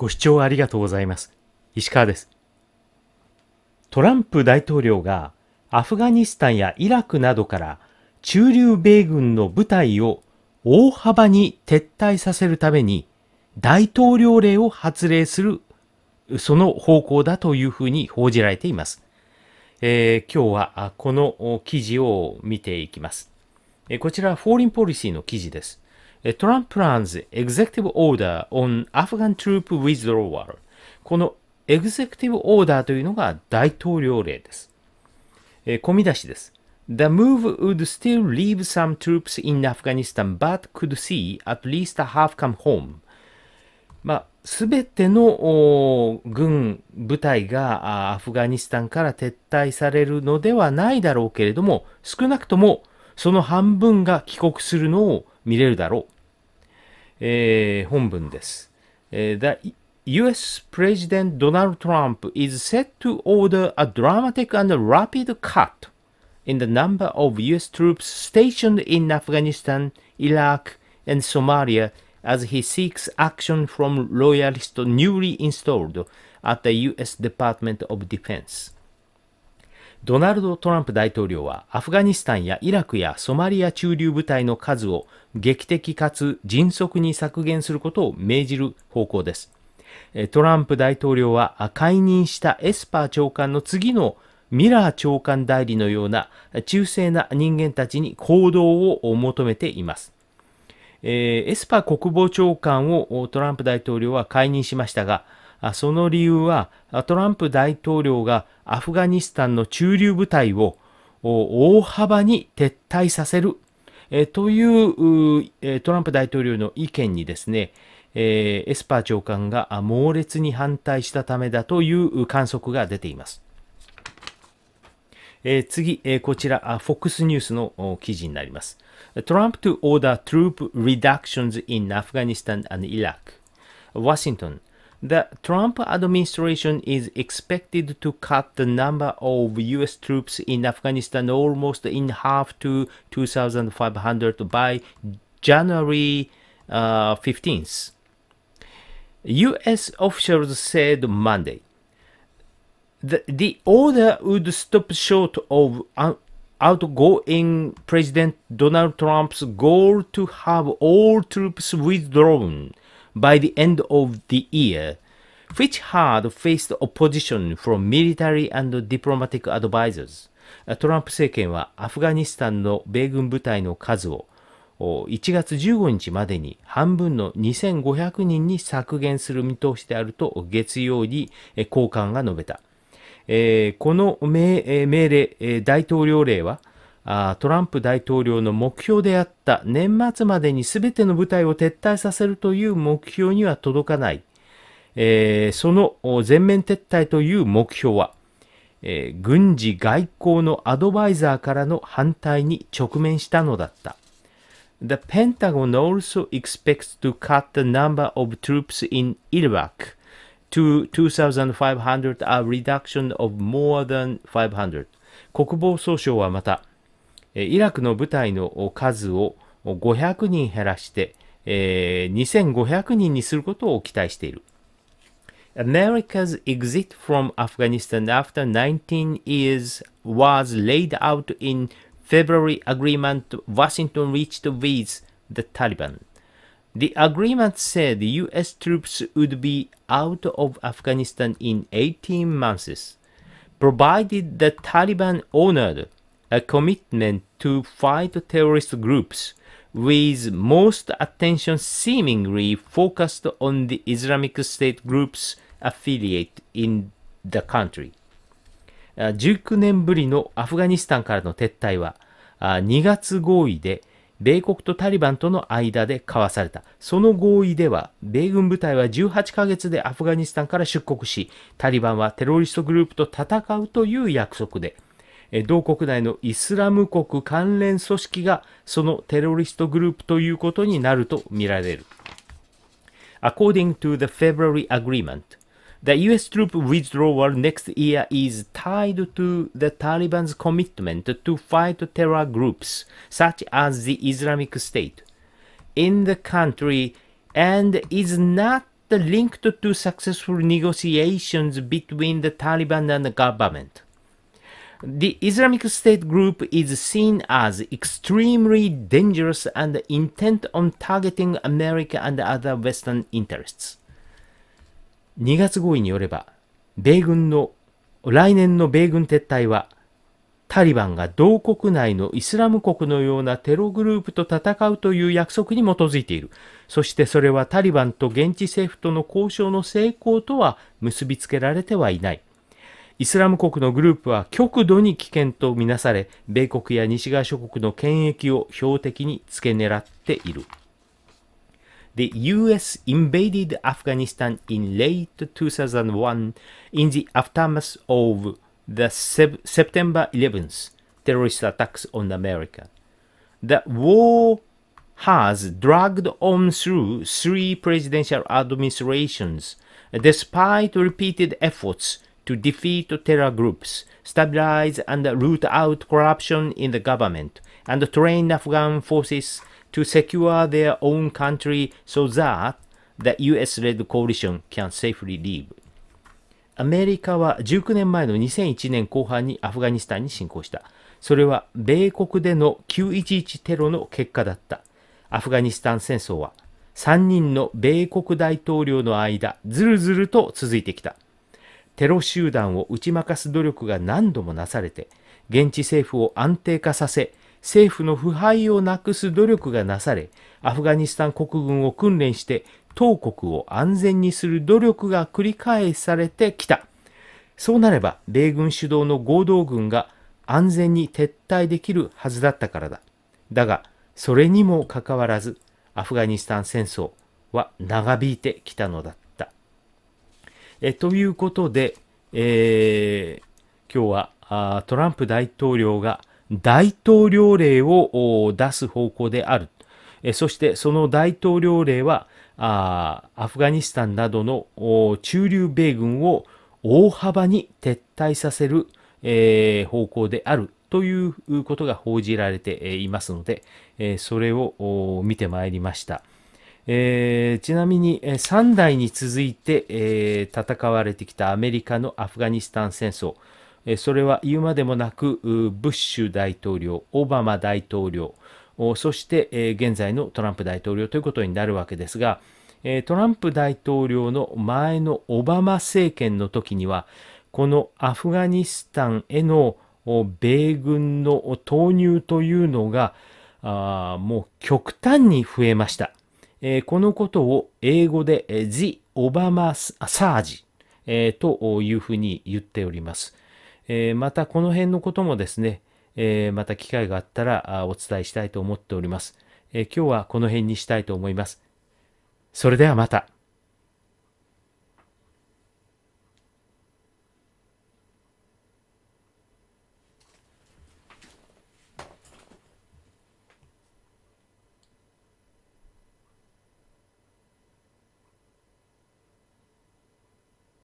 ご視聴ありがとうございます。石川です。トランプ大統領がアフガニスタンやイラクなどから駐留米軍の部隊を大幅に撤退させるために大統領令を発令するその方向だというふうに報じられています。えー、今日はこの記事を見ていきます。こちら、フォーリンポリシーの記事です。トランプランズエグゼクティブオーダーオン・アフガン・トゥープ・ウィズ・ローワ h d このエグゼクティブオーダーというのが大統領令です。えー、込み出しです。The move would still leave some troops in Afghanistan but could see at least half come home まあ、すべての軍部隊がアフガニスタンから撤退されるのではないだろうけれども、少なくともその半分が帰国するのを見れるだろう。えー、本文です。えー、the US President Donald Trump is set to order a dramatic and rapid cut in the number of US troops stationed in Afghanistan, Iraq, and Somalia as he seeks action from loyalists newly installed at the US Department of Defense. ドナルド・トランプ大統領はアフガニスタンやイラクやソマリア駐留部隊の数を劇的かつ迅速に削減することを命じる方向です。トランプ大統領は解任したエスパー長官の次のミラー長官代理のような忠誠な人間たちに行動を求めています。えエスパー国防長官をトランプ大統領は解任しましたが、その理由はトランプ大統領がアフガニスタンの駐留部隊を大幅に撤退させる、えというトランプ大統領の意見にですね、えエスパー長官が猛烈に反対したためだという観測が出ています。え次、えこちら、FOX ニュースの記事になります。トランプ to order troop reductions in Afghanistan and Iraq。ワシントン、The Trump administration is expected to cut the number of US troops in Afghanistan almost in half to 2,500 by January uh, 15th. US officials said Monday. The, the order would stop short of outgoing President Donald Trump's goal to have all troops withdrawn by the end of the year, which had faced opposition from military and diplomatic advisors. トランプ政権はアフガニスタンの米軍部隊の数を1月15日までに半分の2500人に削減する見通しであると月曜に高官が述べた。この命令、大統領令はあトランプ大統領の目標であった年末までに全ての部隊を撤退させるという目標には届かない、えー、その全面撤退という目標は、えー、軍事外交のアドバイザーからの反対に直面したのだった。The Pentagon also expects to cut the number of troops in Iraq to 2,500, a reduction of more than 500. 国防総省はまた、イラクの部隊の数を500人減らして、えー、2500人にすることを期待している。America's exit from Afghanistan after 19 years was laid out in February agreement Washington reached with the Taliban. The agreement said US troops would be out of Afghanistan in 18 months, provided the Taliban honored a commitment to fight terrorist groups, with most attention seemingly focused on the Islamic State group's affiliate in the country. 19年ぶりのアフガニスタンからの撤退は、2月合意で米国とタリバンとの間で交わされた。その合意では、米軍部隊は18ヶ月でアフガニスタンから出国し、タリバンはテロリストグループと戦うという約束で、同国内のイスラム国関連組織がそのテロリストグループということになるとみられる。According to the February agreement, The US troop withdrawal next year is tied to the Taliban's commitment to fight terror groups such as the Islamic State in the country and is not linked to successful negotiations between the Taliban and the government. The Islamic State group is seen as extremely dangerous and intent on targeting America and other Western interests. 2月合意によれば、米軍の、来年の米軍撤退は、タリバンが同国内のイスラム国のようなテログループと戦うという約束に基づいている。そしてそれはタリバンと現地政府との交渉の成功とは結びつけられてはいない。イスラム国のグループは極度に危険とみなされ、米国や西側諸国の権益を標的に付け狙っている。The US invaded Afghanistan in late 2001 in the aftermath of the September 11th terrorist attacks on America. The war has dragged on through three presidential administrations despite repeated efforts to defeat terror groups, stabilize and root out corruption in the government, and train Afghan forces to secure their own country so that the US-led coalition can safely leave. アメリカは19年前の2001年後半にアフガニスタンに侵攻した。それは米国での911テロの結果だった。アフガニスタン戦争は3人の米国大統領の間、ずるずると続いてきた。テロ集団を打ち負かす努力が何度もなされて、現地政府を安定化させ、政府の腐敗をなくす努力がなされ、アフガニスタン国軍を訓練して、当国を安全にする努力が繰り返されてきた。そうなれば、米軍主導の合同軍が安全に撤退できるはずだったからだ。だが、それにもかかわらず、アフガニスタン戦争は長引いてきたのだった。えということで、えー、今日はトランプ大統領が大統領令を出す方向である。えそしてその大統領令はあアフガニスタンなどの駐留米軍を大幅に撤退させる、えー、方向であるということが報じられていますので、えそれを見てまいりました。えー、ちなみに、え3代に続いて、えー、戦われてきたアメリカのアフガニスタン戦争、えそれは言うまでもなくブッシュ大統領オバマ大統領そして、え現在のトランプ大統領ということになるわけですが、えトランプ大統領の前のオバマ政権の時にはこのアフガニスタンへの米軍の投入というのがあもう極端に増えました。えー、このことを英語で、え The Obama Surge、えー、というふうに言っております。えー、またこの辺のこともですね、えー、また機会があったらお伝えしたいと思っております。えー、今日はこの辺にしたいと思います。それではまた。